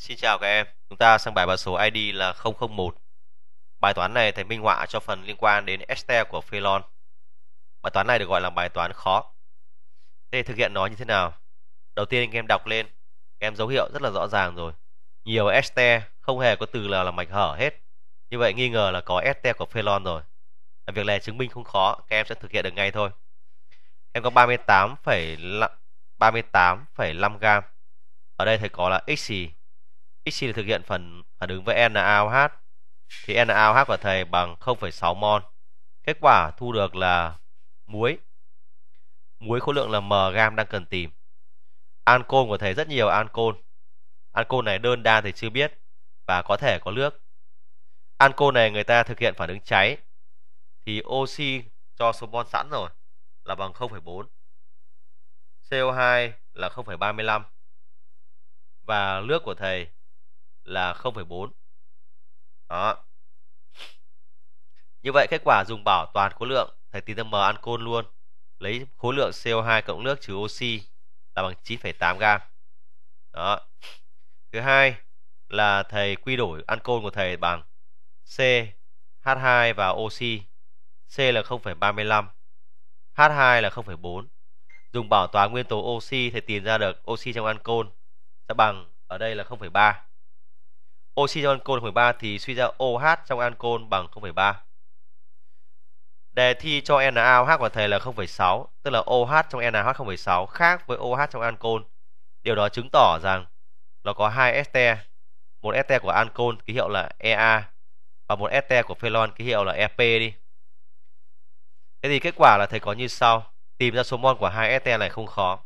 Xin chào các em, chúng ta sang bài bật số ID là 001. Bài toán này thầy minh họa cho phần liên quan đến ester của phenol. Bài toán này được gọi là bài toán khó. Thế thực hiện nó như thế nào? Đầu tiên anh em đọc lên, em dấu hiệu rất là rõ ràng rồi. Nhiều ester không hề có từ là là mạch hở hết. Như vậy nghi ngờ là có ester của phenol rồi. việc này chứng minh không khó, các em sẽ thực hiện được ngay thôi. Em có 38,5 38,5 gram. Ở đây thầy có là x Xi thực hiện phần phản ứng với NaOH thì NaOH của thầy bằng 0,6 mol. Kết quả thu được là muối. Muối khối lượng là m gam đang cần tìm. Ancol của thầy rất nhiều ancol. Ancol này đơn đa thì chưa biết và có thể có nước. Ancol này người ta thực hiện phản ứng cháy thì oxy cho số mol sẵn rồi là bằng 0,4. CO2 là 0,35 và nước của thầy là 0,4 đó như vậy kết quả dùng bảo toàn khối lượng thầy tìm ra M ancol luôn lấy khối lượng CO2 cộng nước trừ oxy là bằng 9,8 gam đó thứ hai là thầy quy đổi ancol của thầy bằng C H2 và oxy C là 0,35 H2 là 0,4 dùng bảo toàn nguyên tố oxy thầy tìm ra được oxy trong ancol sẽ bằng ở đây là 0,3 oxy trong ancol 0,3 thì suy ra OH trong ancol bằng 0,3. Đề thi cho NaOH của thầy là 0,6, tức là OH trong NaOH 0,6 khác với OH trong ancol. Điều đó chứng tỏ rằng nó có hai este, một este của ancol ký hiệu là EA và một este của phenol ký hiệu là EP đi. Thế thì kết quả là thầy có như sau, tìm ra số mol của hai este này không khó.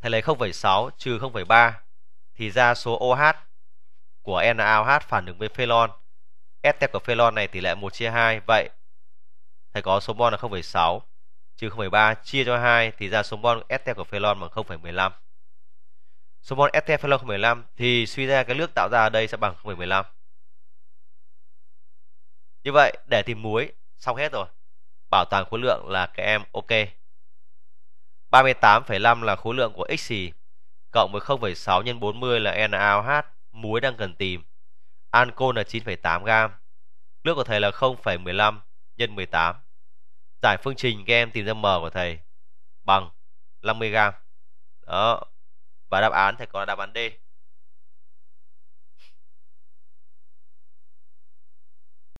Thầy lấy 0,6 trừ 0,3 thì ra số OH của NaOH phản ứng với phenol, ST e của phenol này tỷ lệ 1 chia 2. Vậy thầy có số mol là 0,6 trừ 0,3 chia cho 2 thì ra số mol ST e của phenol bằng 0,15. Số mol ST phelon 0,15 thì suy ra cái nước tạo ra ở đây sẽ bằng 0,15. Như vậy để tìm muối xong hết rồi. Bảo toàn khối lượng là các em ok. 38,5 là khối lượng của xì cộng với 0,6 nhân 40 là NaOH muối đang cần tìm. ancol là 9,8 gam, Nước của thầy là 0,15 nhân 18. Giải phương trình các em tìm ra m của thầy bằng 50 gam, Đó. Và đáp án thầy có đáp án D.